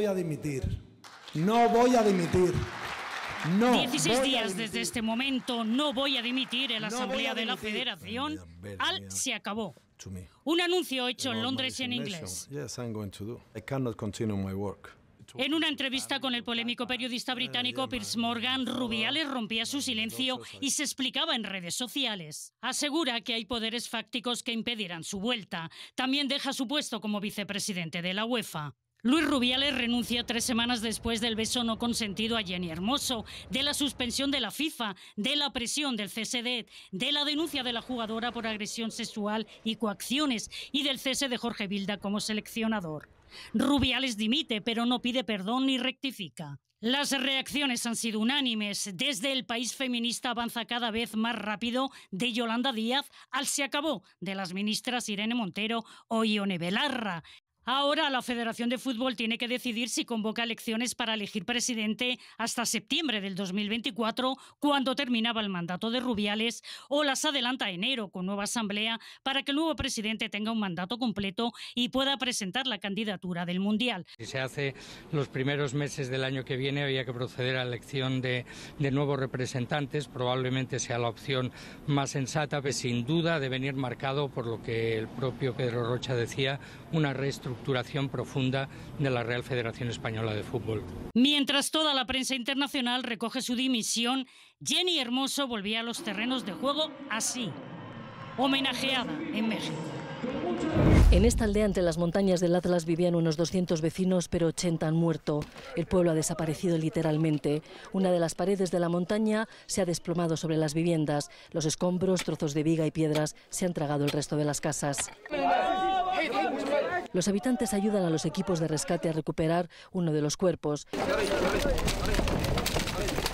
No voy a dimitir. No voy a dimitir. No 16 días desde este momento no voy a dimitir en la Asamblea de la Federación. Al se acabó. Un anuncio hecho en Londres y en inglés. En una entrevista con el polémico periodista británico Piers Morgan, Rubiales rompía su silencio y se explicaba en redes sociales. Asegura que hay poderes fácticos que impedirán su vuelta. También deja su puesto como vicepresidente de la UEFA. Luis Rubiales renuncia tres semanas después del beso no consentido a Jenny Hermoso, de la suspensión de la FIFA, de la presión del CSD, de la denuncia de la jugadora por agresión sexual y coacciones y del cese de Jorge Vilda como seleccionador. Rubiales dimite, pero no pide perdón ni rectifica. Las reacciones han sido unánimes. Desde el país feminista avanza cada vez más rápido de Yolanda Díaz al se acabó de las ministras Irene Montero o Ione Belarra. Ahora la Federación de Fútbol tiene que decidir si convoca elecciones para elegir presidente hasta septiembre del 2024, cuando terminaba el mandato de Rubiales, o las adelanta enero con nueva asamblea para que el nuevo presidente tenga un mandato completo y pueda presentar la candidatura del Mundial. Si se hace los primeros meses del año que viene, había que proceder a la elección de, nuevos representantes. Probablemente sea la opción más sensata, pero sin duda de venir marcado por lo que el propio Pedro Rocha decía, una reestructuración reestructuración profunda de la Real Federación Española de Fútbol. Mientras toda la prensa internacional recoge su dimisión, Jenny Hermoso volvía a los terrenos de juego así, homenajeada en México. En esta aldea entre las montañas del Atlas vivían unos 200 vecinos, pero 80 han muerto. El pueblo ha desaparecido literalmente. Una de las paredes de la montaña se ha desplomado sobre las viviendas. Los escombros, trozos de viga y piedras se han tragado el resto de las casas. Los habitantes ayudan a los equipos de rescate a recuperar uno de los cuerpos.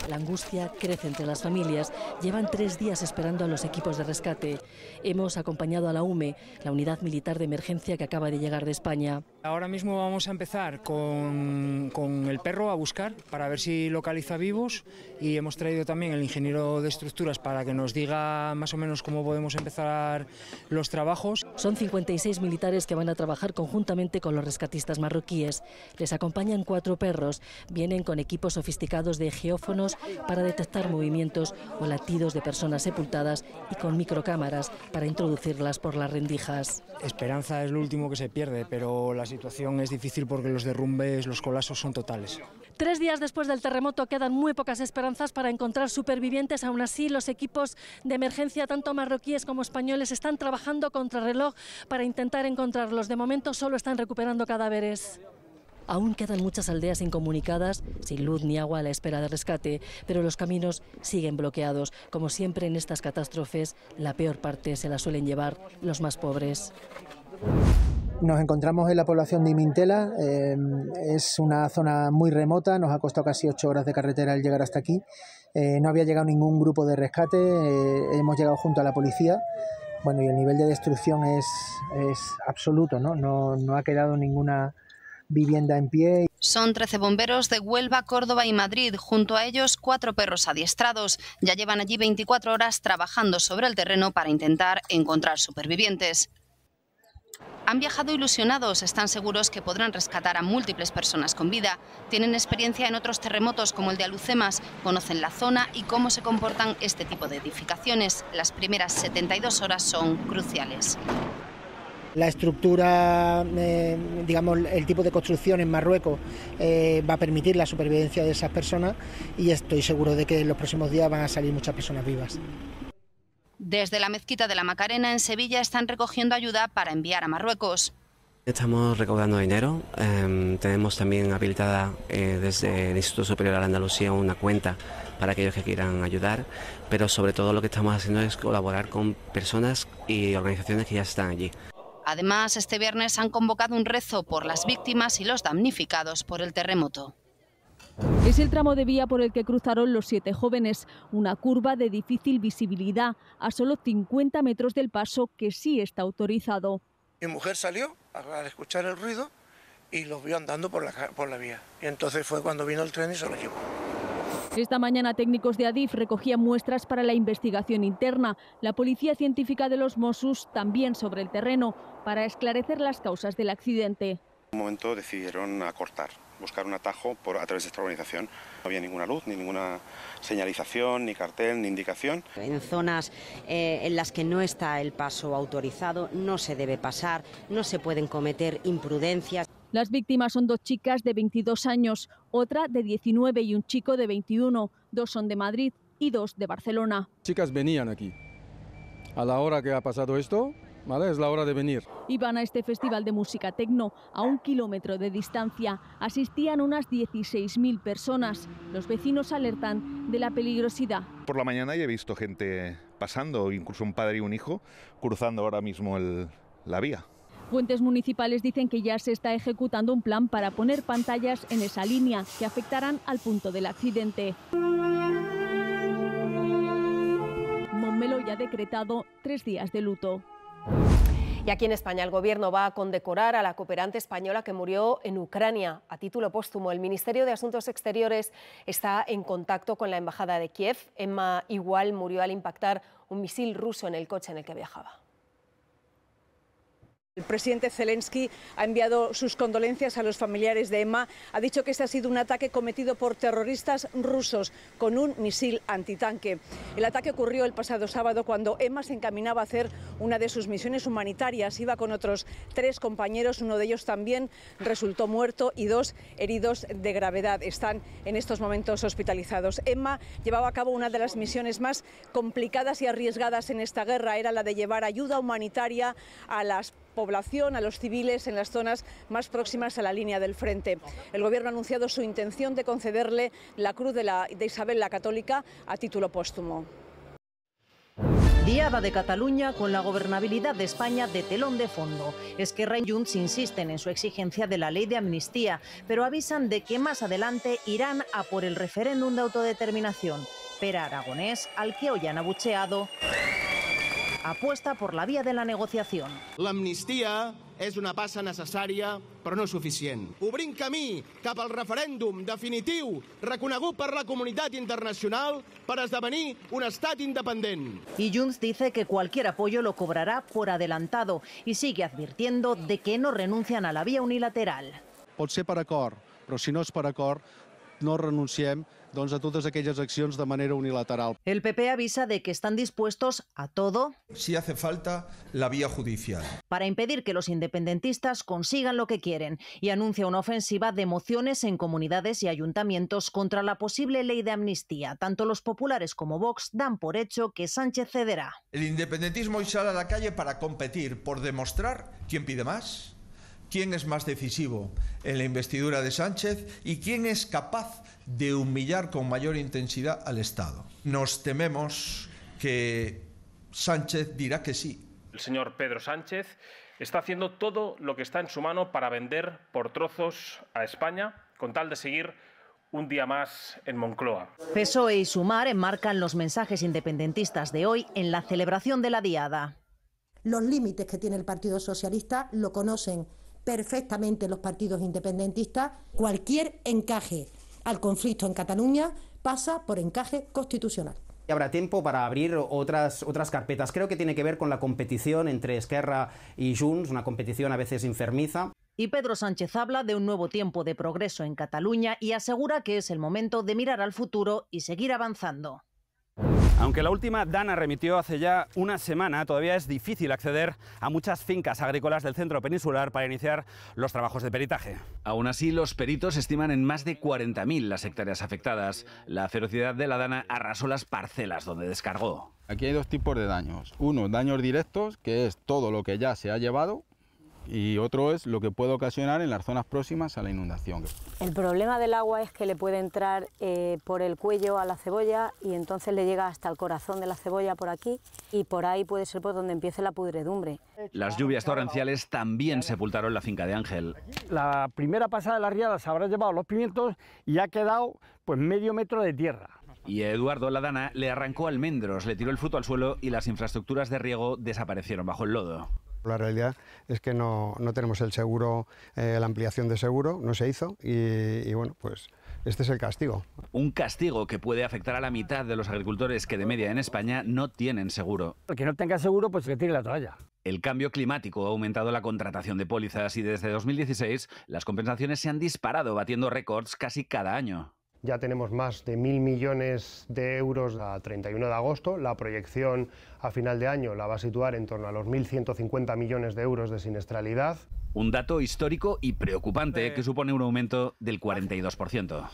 La angustia crece entre las familias. Llevan tres días esperando a los equipos de rescate. Hemos acompañado a la UME, la unidad militar de emergencia que acaba de llegar de España. Ahora mismo vamos a empezar con, con el perro a buscar para ver si localiza vivos y hemos traído también el ingeniero de estructuras para que nos diga más o menos cómo podemos empezar los trabajos. Son 56 militares que van a trabajar conjuntamente con los rescatistas marroquíes. Les acompañan cuatro perros. Vienen con equipos sofisticados de geófonos, para detectar movimientos o latidos de personas sepultadas y con microcámaras para introducirlas por las rendijas. Esperanza es lo último que se pierde, pero la situación es difícil porque los derrumbes, los colapsos son totales. Tres días después del terremoto quedan muy pocas esperanzas para encontrar supervivientes. Aún así, los equipos de emergencia, tanto marroquíes como españoles, están trabajando contra reloj para intentar encontrarlos. De momento solo están recuperando cadáveres. Aún quedan muchas aldeas incomunicadas, sin luz ni agua a la espera de rescate, pero los caminos siguen bloqueados. Como siempre en estas catástrofes, la peor parte se la suelen llevar los más pobres. Nos encontramos en la población de Imintela, eh, es una zona muy remota, nos ha costado casi ocho horas de carretera el llegar hasta aquí. Eh, no había llegado ningún grupo de rescate, eh, hemos llegado junto a la policía. Bueno, y el nivel de destrucción es, absoluto, ¿no? No ha quedado ninguna, vivienda en pie. Son 13 bomberos de Huelva, Córdoba y Madrid. Junto a ellos, cuatro perros adiestrados. Ya llevan allí 24 horas trabajando sobre el terreno para intentar encontrar supervivientes. Han viajado ilusionados, están seguros que podrán rescatar a múltiples personas con vida. Tienen experiencia en otros terremotos como el de Alucemas, conocen la zona y cómo se comportan este tipo de edificaciones. Las primeras 72 horas son cruciales. La estructura, eh, digamos, el tipo de construcción en Marruecos eh, va a permitir la supervivencia de esas personas y estoy seguro de que en los próximos días van a salir muchas personas vivas. Desde la mezquita de la Macarena en Sevilla están recogiendo ayuda para enviar a Marruecos. Estamos recaudando dinero. Em, tenemos también habilitada eh, desde el Instituto Superior de Andalucía una cuenta para aquellos que quieran ayudar, pero sobre todo lo que estamos haciendo es colaborar con personas y organizaciones que ya están allí. Además, este viernes han convocado un rezo por las víctimas y los damnificados por el terremoto. Es el tramo de vía por el que cruzaron los siete jóvenes, una curva de difícil visibilidad a solo 50 metros del paso que sí está autorizado. Mi mujer salió al escuchar el ruido y los vio andando por la, por la vía. Y entonces fue cuando vino el tren y se lo llevó. Esta mañana técnicos de ADIF recogían muestras para la investigación interna. La policía científica de los Mossos también sobre el terreno para esclarecer las causas del accidente. En un momento decidieron acortar, buscar un atajo por, a través de esta organización. No había ninguna luz, ni ninguna señalización, ni cartel, ni indicación. En zonas eh, en las que no está el paso autorizado no se debe pasar, no se pueden cometer imprudencias. Las víctimas son dos chicas de 22 años, otra de 19 y un chico de 21. Dos son de Madrid y dos de Barcelona. Chicas venían aquí. A la hora que ha pasado esto, ¿vale? Es la hora de venir. Iban a este festival de música tecno a un kilómetro de distancia. Asistían unas 16.000 personas. Los vecinos alertan de la peligrosidad. Por la mañana ya he visto gente pasando, incluso un padre y un hijo, cruzando ahora mismo la vía. Fuentes municipales dicen que ya se está ejecutando un plan para poner pantallas en esa línea que afectarán al punto del accidente. Monmelo ya ha decretado tres días de luto. Y aquí en España el Gobierno va a condecorar a la cooperante española que murió en Ucrania a título póstumo. El Ministerio de Asuntos Exteriores está en contacto con la Embajada de Kiev. Emma Igual murió al impactar un misil ruso en el coche en el que viajaba. El presidente Zelensky ha enviado sus condolencias a los familiares de Emma. Ha dicho que este ha sido un ataque cometido por terroristas rusos con un misil antitanque. El ataque ocurrió el pasado sábado cuando Emma se encaminaba a hacer una de sus misiones humanitarias. Iba con otros tres compañeros, uno de ellos también resultó muerto y dos heridos de gravedad. Están en estos momentos hospitalizados. Emma llevaba a cabo una de las misiones más complicadas y arriesgadas en esta guerra. Era la de llevar ayuda humanitaria a las población, a los civiles en las zonas más próximas a la línea del frente. El Gobierno ha anunciado su intención de concederle la Cruz de, la, de Isabel la Católica a título póstumo. Diada de Cataluña con la gobernabilidad de España de telón de fondo. Esquerra y Junts insisten en su exigencia de la ley de amnistía, pero avisan de que más adelante irán a por el referéndum de autodeterminación. Pera Aragonés, al que hoy han abucheado apuesta por la vía de la negociación. L'amnistia és una passa necessària, però no suficient. Obrim camí cap al referèndum definitiu reconegut per la comunitat internacional per esdevenir un estat independent. Y Junts dice que cualquier apoyo lo cobrará por adelantado y sigue advirtiendo de que no renuncian a la vía unilateral. Pot ser per acord, però si no és per acord, no renunciem a todas aquelles acciones de manera unilateral. El PP avisa de que están dispuestos a todo. Si hace falta, la vía judicial. Para impedir que los independentistas consigan lo que quieren y anuncia una ofensiva de mociones en comunidades y ayuntamientos contra la posible ley de amnistía. Tanto los populares como Vox dan por hecho que Sánchez cederá. El independentismo hoy sale a la calle para competir, por demostrar quién pide más quién es más decisivo en la investidura de Sánchez y quién es capaz de humillar con mayor intensidad al Estado. Nos tememos que Sánchez dirá que sí. El señor Pedro Sánchez está haciendo todo lo que está en su mano para vender por trozos a España con tal de seguir un día más en Moncloa. PSOE y Sumar enmarcan los mensajes independentistas de hoy en la celebración de la Diada. Los límites que tiene el Partido Socialista lo conocen perfectamente los partidos independentistas, cualquier encaje al conflicto en Cataluña pasa por encaje constitucional. Y habrá tiempo para abrir otras, otras carpetas. Creo que tiene que ver con la competición entre Esquerra y Junts, una competición a veces enfermiza. Y Pedro Sánchez habla de un nuevo tiempo de progreso en Cataluña y asegura que es el momento de mirar al futuro y seguir avanzando. Aunque la última dana remitió hace ya una semana, todavía es difícil acceder a muchas fincas agrícolas del centro peninsular para iniciar los trabajos de peritaje. Aún así, los peritos estiman en más de 40.000 las hectáreas afectadas. La ferocidad de la dana arrasó las parcelas donde descargó. Aquí hay dos tipos de daños. Uno, daños directos, que es todo lo que ya se ha llevado, y otro es lo que puede ocasionar en las zonas próximas a la inundación. El problema del agua es que le puede entrar eh, por el cuello a la cebolla y entonces le llega hasta el corazón de la cebolla por aquí y por ahí puede ser por donde empiece la pudredumbre. Las lluvias torrenciales también sepultaron la finca de Ángel. La primera pasada de las riadas habrá llevado los pimientos y ha quedado pues medio metro de tierra. Y Eduardo Ladana le arrancó almendros, le tiró el fruto al suelo y las infraestructuras de riego desaparecieron bajo el lodo. La realidad es que no, tenemos el seguro, eh, la ampliación de seguro, no se hizo y, bueno, pues este es el castigo. Un castigo que puede afectar a la mitad de los agricultores que de media en España no tienen seguro. El que no tenga seguro, pues que tire la toalla. El cambio climático ha aumentado la contratación de pólizas y desde 2016 las compensaciones se han disparado, batiendo récords casi cada año ya tenemos más de mil millones de euros a 31 de agosto. La proyección a final de año la va a situar en torno a los 1.150 millones de euros de siniestralidad. Un dato histórico y preocupante que supone un aumento del 42%.